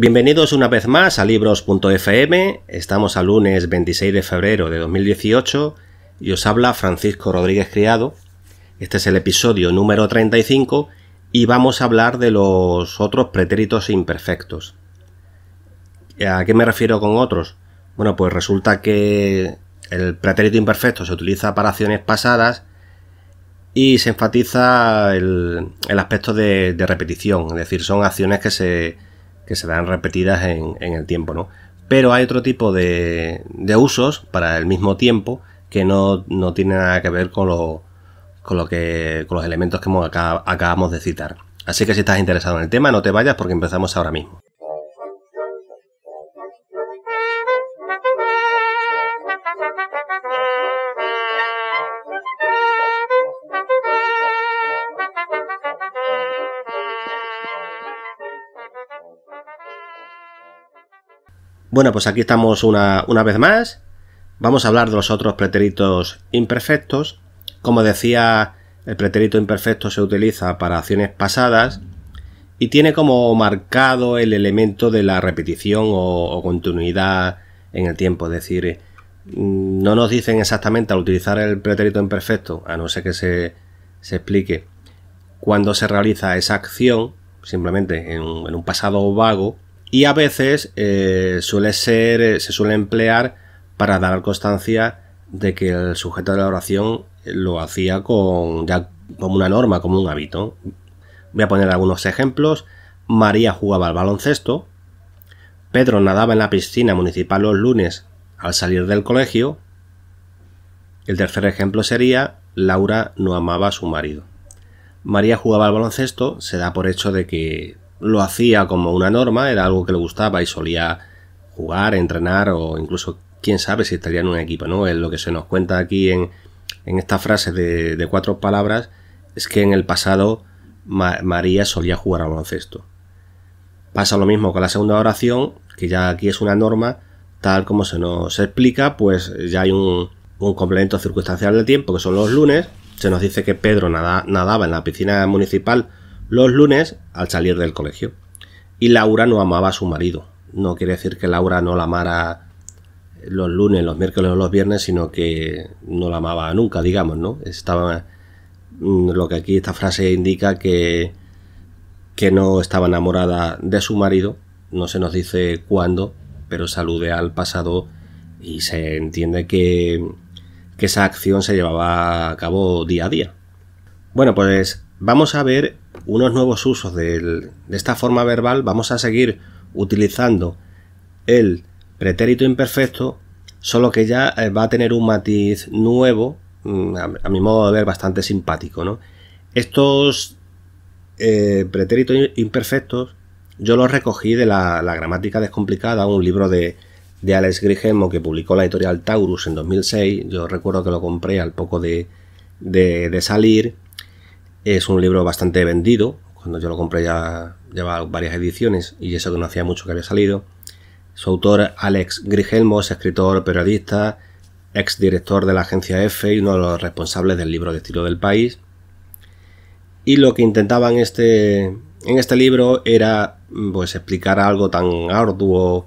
Bienvenidos una vez más a libros.fm. Estamos al lunes 26 de febrero de 2018 y os habla Francisco Rodríguez Criado. Este es el episodio número 35 y vamos a hablar de los otros pretéritos imperfectos. ¿A qué me refiero con otros? Bueno, pues resulta que el pretérito imperfecto se utiliza para acciones pasadas y se enfatiza el, aspecto de repetición, es decir, son acciones que se que se dan repetidas en, el tiempo, ¿no? Pero hay otro tipo de, usos para el mismo tiempo que no, tiene nada que ver con, que, los elementos que hemos, acabamos de citar. Así que si estás interesado en el tema, no te vayas porque empezamos ahora mismo. Bueno, pues aquí estamos una, vez más. Vamos a hablar de los otros pretéritos imperfectos. Como decía, el pretérito imperfecto se utiliza para acciones pasadas y tiene como marcado el elemento de la repetición o, continuidad en el tiempo. Es decir, mm, no nos dicen exactamente al utilizar el pretérito imperfecto, a no ser que se, explique, cuando se realiza esa acción, simplemente en un pasado vago, y a veces eh, suele ser, eh, se suele emplear para dar constancia de que el sujeto de la oración lo hacía con, como una norma, como un hábito. Voy a poner algunos ejemplos. María jugaba al baloncesto. Pedro nadaba en la piscina municipal los lunes al salir del colegio. El tercer ejemplo sería Laura no amaba a su marido. María jugaba al baloncesto, se da por hecho de que lo hacía como una norma, era algo que le gustaba y solía jugar, entrenar o incluso quién sabe si estaría en un equipo, ¿no? Es lo que se nos cuenta aquí en, esta frase de, cuatro palabras, es que en el pasado María solía jugar al baloncesto. Pasa lo mismo con la segunda oración, que ya aquí es una norma, tal como se nos explica, pues ya hay un, complemento circunstancial de tiempo, que son los lunes, se nos dice que Pedro nadaba en la piscina municipal los lunes al salir del colegio. Y Laura no amaba a su marido. No quiere decir que Laura no la amara los lunes, los miércoles o los viernes, sino que no la amaba nunca, digamos, ¿no? Estaba mm, lo que aquí esta frase indica que, que no estaba enamorada de su marido, no se nos dice cuándo, pero salude al pasado y se entiende que, que esa acción se llevaba a cabo día a día. Bueno, pues vamos a ver unos nuevos usos de, esta forma verbal, vamos a seguir utilizando el pretérito imperfecto, solo que ya eh, va a tener un matiz nuevo, mm, a mi modo de ver bastante simpático. Estos eh, pretéritos imperfectos yo los recogí de la, gramática descomplicada, un libro de, de Alex Grigemo que publicó la editorial Taurus en 2006. Yo recuerdo que lo compré al poco de, de salir es un libro bastante vendido. Cuando yo lo compré ya lleva varias ediciones y eso que no hacía mucho que había salido. Su autor, Alex Grigelmo, es escritor, periodista, ex director de la agencia EFE y uno de los responsables del libro de estilo del país. Y lo que intentaba en este, en este libro era mm, pues, explicar algo tan arduo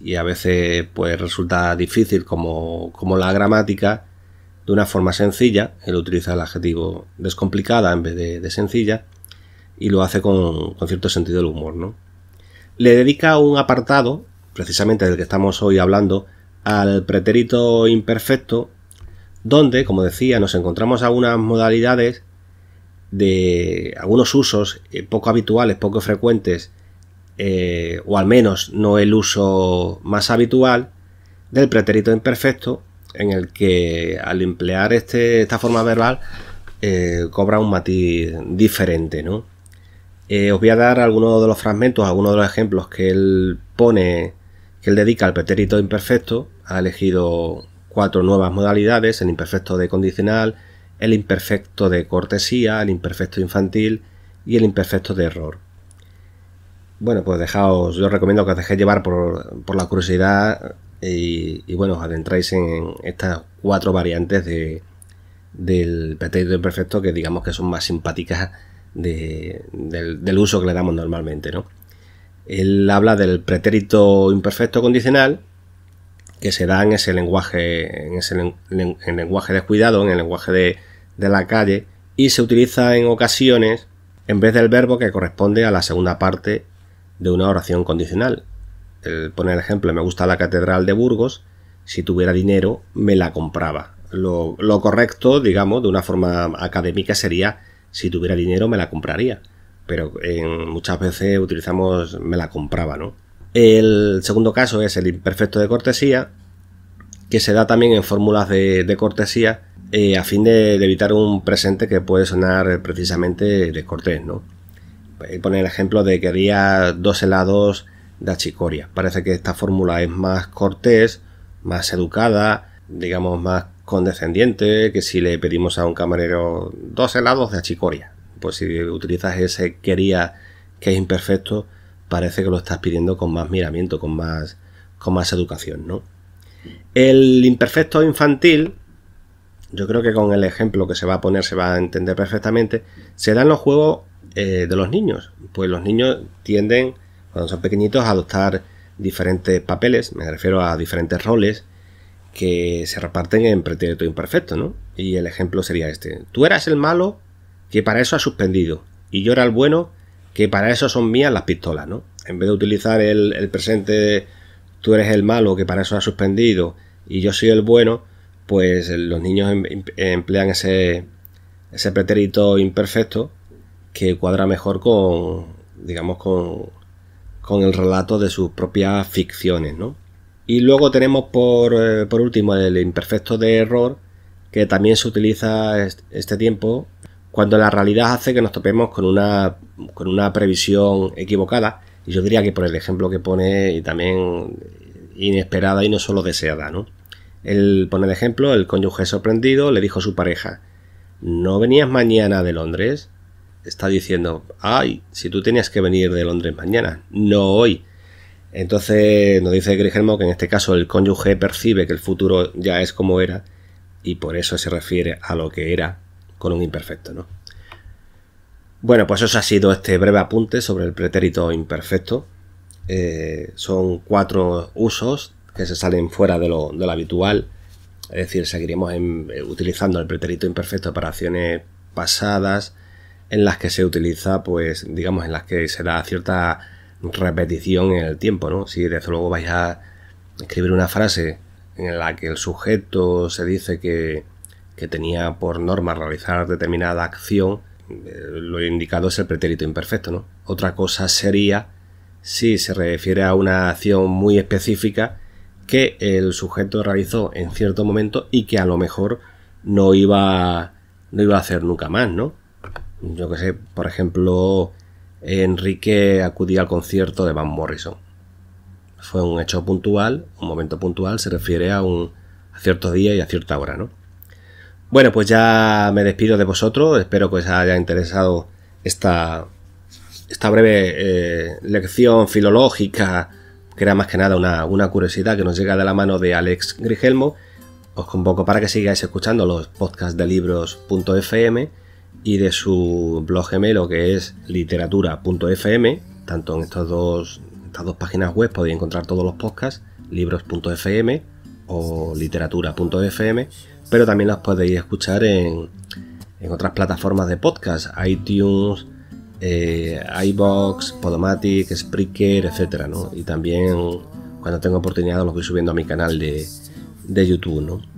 y a veces pues, resulta difícil como, como la gramática de una forma sencilla, él utiliza el adjetivo descomplicada en vez de, sencilla, y lo hace con, cierto sentido del humor, ¿no? Le dedica un apartado, precisamente del que estamos hoy hablando, al pretérito imperfecto, donde, como decía, nos encontramos algunas modalidades de algunos usos eh, poco habituales, poco frecuentes, eh, o al menos no el uso más habitual del pretérito imperfecto, en el que al emplear este, esta forma verbal eh, cobra un matiz diferente, eh, os voy a dar algunos de los fragmentos, algunos de los ejemplos que él pone, que él dedica al pretérito imperfecto. Ha elegido cuatro nuevas modalidades, el imperfecto de condicional, el imperfecto de cortesía, el imperfecto infantil y el imperfecto de error. Bueno, pues dejaos, yo os recomiendo que os dejéis llevar por, por la curiosidad y, bueno, os adentráis en estas cuatro variantes del pretérito imperfecto que digamos que son más simpáticas del, uso que le damos normalmente, ¿no? Él habla del pretérito imperfecto condicional que se da en ese lenguaje, en ese en el lenguaje descuidado, en el lenguaje de, la calle y se utiliza en ocasiones en vez del verbo que corresponde a la segunda parte de una oración condicional poner ejemplo, me gusta la catedral de Burgos, si tuviera dinero me la compraba. Lo, correcto, digamos, de una forma académica sería, si tuviera dinero me la compraría. Pero en, muchas veces utilizamos me la compraba, ¿no? El segundo caso es el imperfecto de cortesía, que se da también en fórmulas de, cortesía eh, a fin de, evitar un presente que puede sonar precisamente descortés, ¿no? Eh, poner el ejemplo de quería dos helados de achicoria, Parece que esta fórmula es más cortés, más educada, digamos más condescendiente que si le pedimos a un camarero dos helados de achicoria. Pues si utilizas ese quería que es imperfecto, parece que lo estás pidiendo con más miramiento, con más, con más educación, ¿no? El imperfecto infantil, yo creo que con el ejemplo que se va a poner se va a entender perfectamente, se da en los juegos eh, de los niños. Pues los niños tienden cuando son pequeñitos, adoptar diferentes papeles, me refiero a diferentes roles que se reparten en pretérito imperfecto, ¿no? Y el ejemplo sería este. Tú eras el malo que para eso ha suspendido y yo era el bueno que para eso son mías las pistolas, ¿no? En vez de utilizar el, presente tú eres el malo que para eso ha suspendido y yo soy el bueno, pues los niños em, em, emplean ese, ese pretérito imperfecto que cuadra mejor con, digamos, con con el relato de sus propias ficciones, ¿no? Y luego tenemos por, eh, último el imperfecto de error, que también se utiliza este tiempo cuando la realidad hace que nos topemos con una, con una previsión equivocada, y yo diría que por el ejemplo que pone, y también inesperada y no solo deseada, ¿no? Él pone de ejemplo, el cónyuge sorprendido le dijo a su pareja, ¿no venías mañana de Londres? está diciendo, ay, si tú tenías que venir de Londres mañana, no hoy. Entonces nos dice Grigelmo que en este caso el cónyuge percibe que el futuro ya es como era y por eso se refiere a lo que era con un imperfecto, ¿no? Bueno, pues eso ha sido este breve apunte sobre el pretérito imperfecto. Eh, son cuatro usos que se salen fuera de lo, habitual. Es decir, seguiremos eh, utilizando el pretérito imperfecto para acciones pasadas, en las que se utiliza, pues digamos, en las que se da cierta repetición en el tiempo, ¿no? Si desde luego vais a escribir una frase en la que el sujeto se dice que, que tenía por norma realizar determinada acción, eh, lo indicado es el pretérito imperfecto, ¿no? Otra cosa sería si se refiere a una acción muy específica que el sujeto realizó en cierto momento y que a lo mejor no iba, no iba a hacer nunca más, ¿no? yo qué sé, por ejemplo, Enrique acudía al concierto de Van Morrison. Fue un hecho puntual, un momento puntual, se refiere a un cierto día y a cierta hora, ¿no? Bueno, pues ya me despido de vosotros, espero que os haya interesado esta, breve eh, lección filológica, que era más que nada una, una curiosidad que nos llega de la mano de Alex Grigelmo. Os convoco para que sigáis escuchando los podcasts de libros.fm y de su blog gemelo que es literatura.fm. Tanto en dos, estas dos páginas web podéis encontrar todos los podcasts, libros.fm o literatura.fm, pero también los podéis escuchar en, otras plataformas de podcast, iTunes, eh, iBox, Podomatic, Spreaker, etc. Y también cuando tengo oportunidad los voy subiendo a mi canal de, de YouTube, ¿no?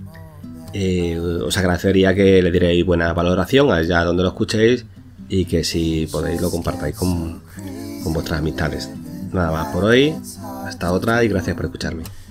Eh, os agradecería que le dierais buena valoración allá donde lo escuchéis y que si podéis lo compartáis con, con vuestras amistades. Nada más por hoy, hasta otra y gracias por escucharme.